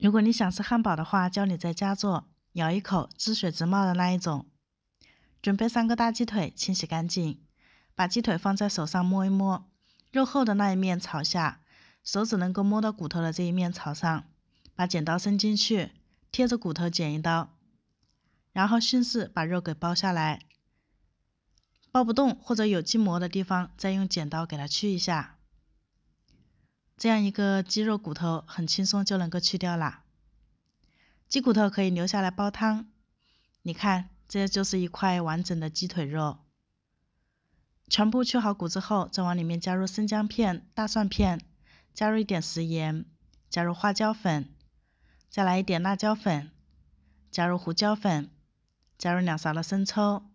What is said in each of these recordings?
如果你想吃汉堡的话，教你在家做，咬一口汁水直冒的那一种。准备三个大鸡腿，清洗干净，把鸡腿放在手上摸一摸，肉厚的那一面朝下，手指能够摸到骨头的这一面朝上，把剪刀伸进去，贴着骨头剪一刀，然后顺势把肉给剥下来。剥不动或者有筋膜的地方，再用剪刀给它去一下。这样一个鸡肉骨头很轻松就能够去掉啦，鸡骨头可以留下来煲汤。你看，这就是一块完整的鸡腿肉。全部去好骨之后，再往里面加入生姜片、大蒜片，加入一点食盐，加入花椒粉，再来一点辣椒粉，加入胡椒粉，加入两勺的生抽，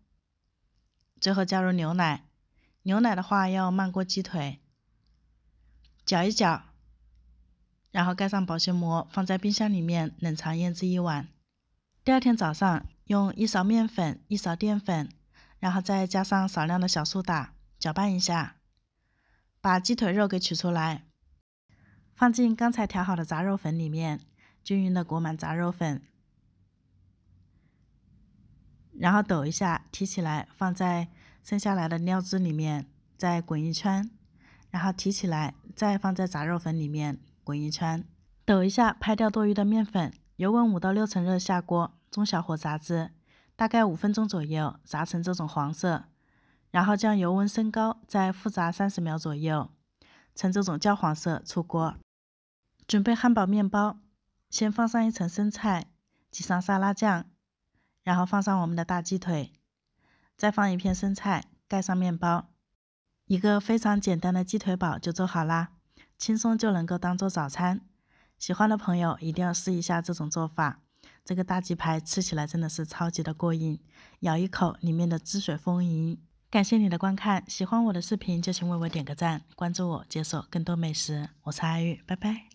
最后加入牛奶。牛奶的话要漫过鸡腿。搅一搅，然后盖上保鲜膜，放在冰箱里面冷藏腌制一晚。第二天早上，用一勺面粉、一勺淀粉，然后再加上少量的小苏打，搅拌一下。把鸡腿肉给取出来，放进刚才调好的杂肉粉里面，均匀的裹满杂肉粉，然后抖一下，提起来，放在剩下来的料汁里面再滚一圈，然后提起来。再放在炸肉粉里面滚一圈，抖一下，拍掉多余的面粉。油温五到六成热下锅，中小火炸至，大概五分钟左右，炸成这种黄色。然后将油温升高，再复炸三十秒左右，呈这种焦黄色出锅。准备汉堡面包，先放上一层生菜，挤上沙拉酱，然后放上我们的大鸡腿，再放一片生菜，盖上面包。一个非常简单的鸡腿堡就做好啦，轻松就能够当做早餐。喜欢的朋友一定要试一下这种做法。这个大鸡排吃起来真的是超级的过瘾，咬一口里面的汁水丰盈。感谢你的观看，喜欢我的视频就请为我点个赞，关注我，解锁更多美食。我是阿玉，拜拜。